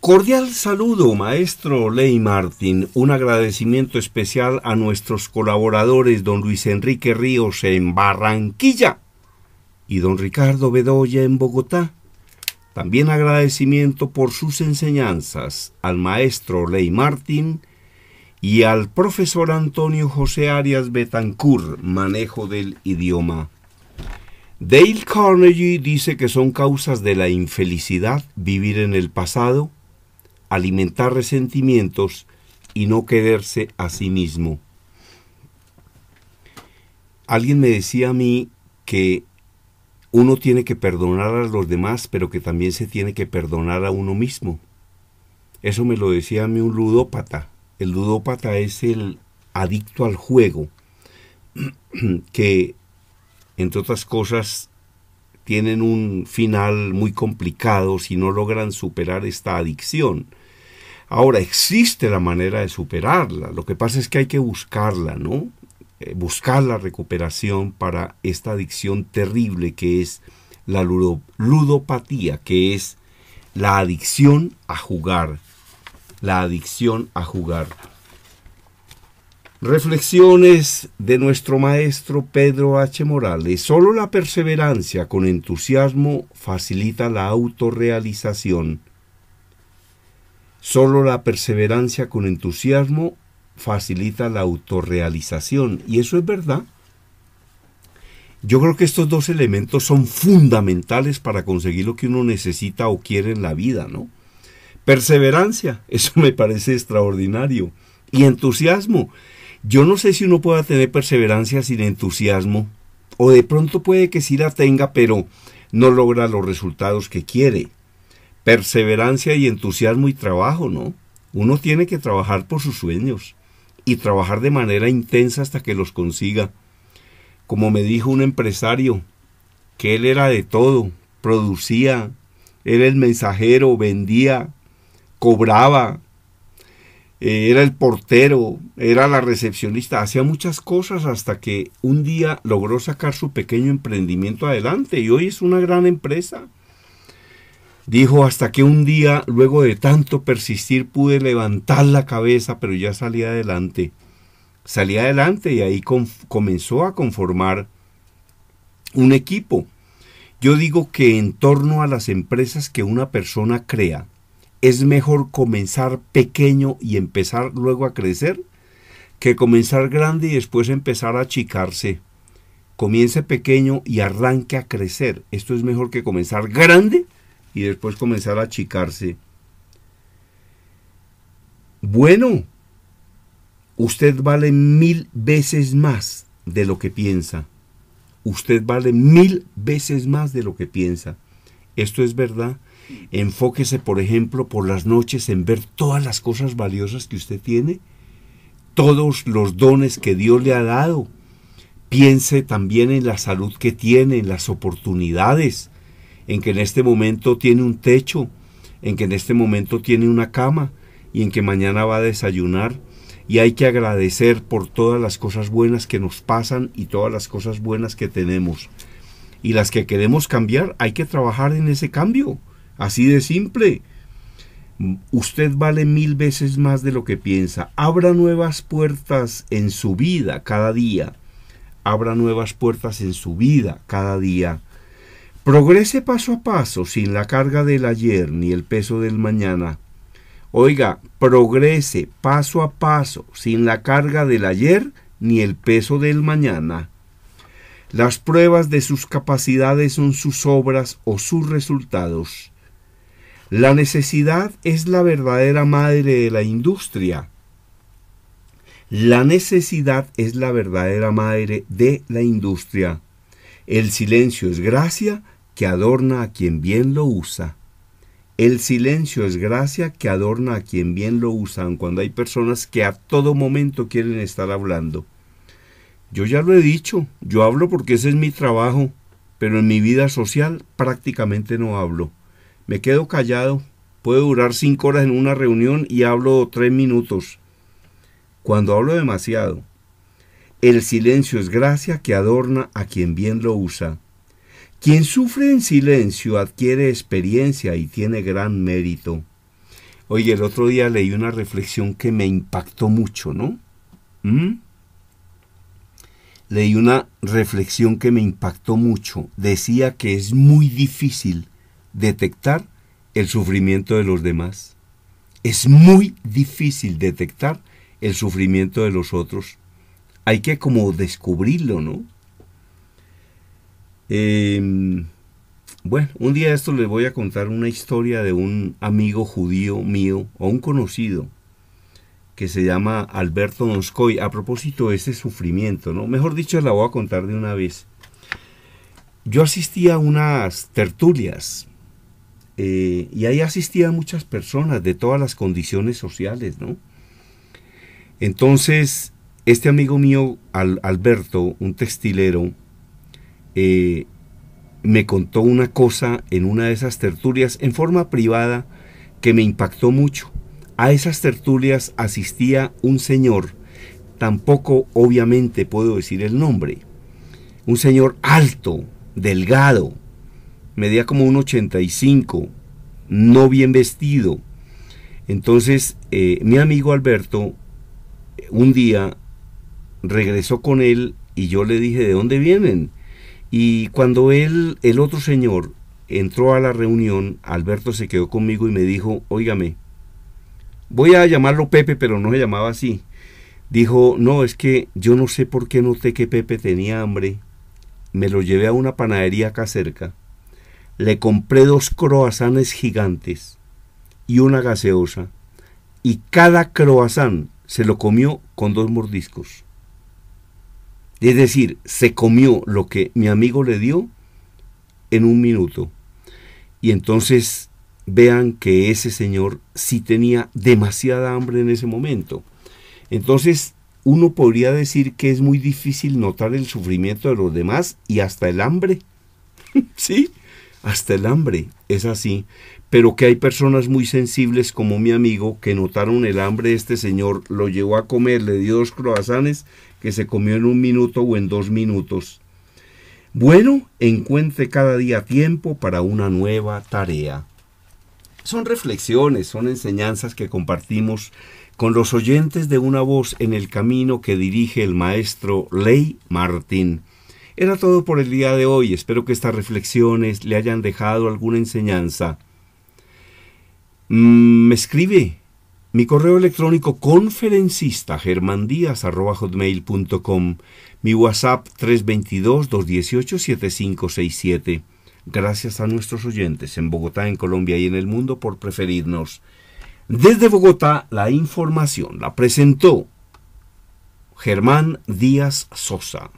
Cordial saludo, maestro Ley Martín. Un agradecimiento especial a nuestros colaboradores, don Luis Enrique Ríos en Barranquilla y don Ricardo Bedoya en Bogotá. También agradecimiento por sus enseñanzas al maestro Ley Martín y al profesor Antonio José Arias Betancur, manejo del idioma. Dale Carnegie dice que son causas de la infelicidad vivir en el pasado alimentar resentimientos y no quererse a sí mismo. Alguien me decía a mí que uno tiene que perdonar a los demás, pero que también se tiene que perdonar a uno mismo. Eso me lo decía a mí un ludópata. El ludópata es el adicto al juego, que, entre otras cosas, tienen un final muy complicado si no logran superar esta adicción. Ahora, existe la manera de superarla, lo que pasa es que hay que buscarla, ¿no? Eh, buscar la recuperación para esta adicción terrible que es la ludopatía, que es la adicción a jugar, la adicción a jugar. Reflexiones de nuestro maestro Pedro H. Morales. Solo la perseverancia con entusiasmo facilita la autorrealización. Solo la perseverancia con entusiasmo facilita la autorrealización. Y eso es verdad. Yo creo que estos dos elementos son fundamentales para conseguir lo que uno necesita o quiere en la vida, ¿no? Perseverancia, eso me parece extraordinario. Y entusiasmo, yo no sé si uno pueda tener perseverancia sin entusiasmo, o de pronto puede que sí la tenga, pero no logra los resultados que quiere. Perseverancia y entusiasmo y trabajo, ¿no? Uno tiene que trabajar por sus sueños y trabajar de manera intensa hasta que los consiga. Como me dijo un empresario, que él era de todo, producía, era el mensajero, vendía, cobraba, eh, era el portero, era la recepcionista, hacía muchas cosas hasta que un día logró sacar su pequeño emprendimiento adelante y hoy es una gran empresa. Dijo hasta que un día, luego de tanto persistir, pude levantar la cabeza, pero ya salí adelante. Salí adelante y ahí comenzó a conformar un equipo. Yo digo que en torno a las empresas que una persona crea, es mejor comenzar pequeño y empezar luego a crecer que comenzar grande y después empezar a achicarse. Comience pequeño y arranque a crecer. Esto es mejor que comenzar grande y después comenzar a achicarse. Bueno, usted vale mil veces más de lo que piensa. Usted vale mil veces más de lo que piensa. Esto es verdad Enfóquese, por ejemplo, por las noches en ver todas las cosas valiosas que usted tiene, todos los dones que Dios le ha dado. Piense también en la salud que tiene, en las oportunidades, en que en este momento tiene un techo, en que en este momento tiene una cama y en que mañana va a desayunar. Y hay que agradecer por todas las cosas buenas que nos pasan y todas las cosas buenas que tenemos. Y las que queremos cambiar, hay que trabajar en ese cambio. Así de simple. Usted vale mil veces más de lo que piensa. Abra nuevas puertas en su vida cada día. Abra nuevas puertas en su vida cada día. Progrese paso a paso sin la carga del ayer ni el peso del mañana. Oiga, progrese paso a paso sin la carga del ayer ni el peso del mañana. Las pruebas de sus capacidades son sus obras o sus resultados. La necesidad es la verdadera madre de la industria. La necesidad es la verdadera madre de la industria. El silencio es gracia que adorna a quien bien lo usa. El silencio es gracia que adorna a quien bien lo usa, cuando hay personas que a todo momento quieren estar hablando. Yo ya lo he dicho, yo hablo porque ese es mi trabajo, pero en mi vida social prácticamente no hablo. Me quedo callado, puedo durar cinco horas en una reunión y hablo tres minutos. Cuando hablo demasiado, el silencio es gracia que adorna a quien bien lo usa. Quien sufre en silencio adquiere experiencia y tiene gran mérito. Oye, el otro día leí una reflexión que me impactó mucho, ¿no? ¿Mm? Leí una reflexión que me impactó mucho. Decía que es muy difícil detectar el sufrimiento de los demás. Es muy difícil detectar el sufrimiento de los otros. Hay que como descubrirlo, ¿no? Em, bueno, un día esto les voy a contar una historia de un amigo judío mío o un conocido que se llama Alberto Donskoy. A propósito de ese sufrimiento, ¿no? Mejor dicho, la voy a contar de una vez. Yo asistí a unas tertulias eh, y ahí asistían muchas personas de todas las condiciones sociales, ¿no? Entonces, este amigo mío, Alberto, un textilero, eh, me contó una cosa en una de esas tertulias en forma privada que me impactó mucho. A esas tertulias asistía un señor, tampoco obviamente puedo decir el nombre, un señor alto, delgado, medía como un 85, no bien vestido. Entonces, eh, mi amigo Alberto, eh, un día regresó con él y yo le dije, ¿de dónde vienen? Y cuando él, el otro señor, entró a la reunión, Alberto se quedó conmigo y me dijo, óigame, voy a llamarlo Pepe, pero no se llamaba así. Dijo, no, es que yo no sé por qué noté que Pepe tenía hambre. Me lo llevé a una panadería acá cerca le compré dos croasanes gigantes y una gaseosa, y cada croasán se lo comió con dos mordiscos. Es decir, se comió lo que mi amigo le dio en un minuto. Y entonces vean que ese señor sí tenía demasiada hambre en ese momento. Entonces uno podría decir que es muy difícil notar el sufrimiento de los demás y hasta el hambre. ¿Sí? hasta el hambre es así, pero que hay personas muy sensibles como mi amigo que notaron el hambre de este señor, lo llevó a comer, le dio dos croazanes que se comió en un minuto o en dos minutos. Bueno, encuentre cada día tiempo para una nueva tarea. Son reflexiones, son enseñanzas que compartimos con los oyentes de una voz en el camino que dirige el maestro Ley Martín. Era todo por el día de hoy. Espero que estas reflexiones le hayan dejado alguna enseñanza. Mm, me escribe mi correo electrónico conferencista mi WhatsApp 322-218-7567. Gracias a nuestros oyentes en Bogotá, en Colombia y en el mundo por preferirnos. Desde Bogotá, la información la presentó Germán Díaz Sosa.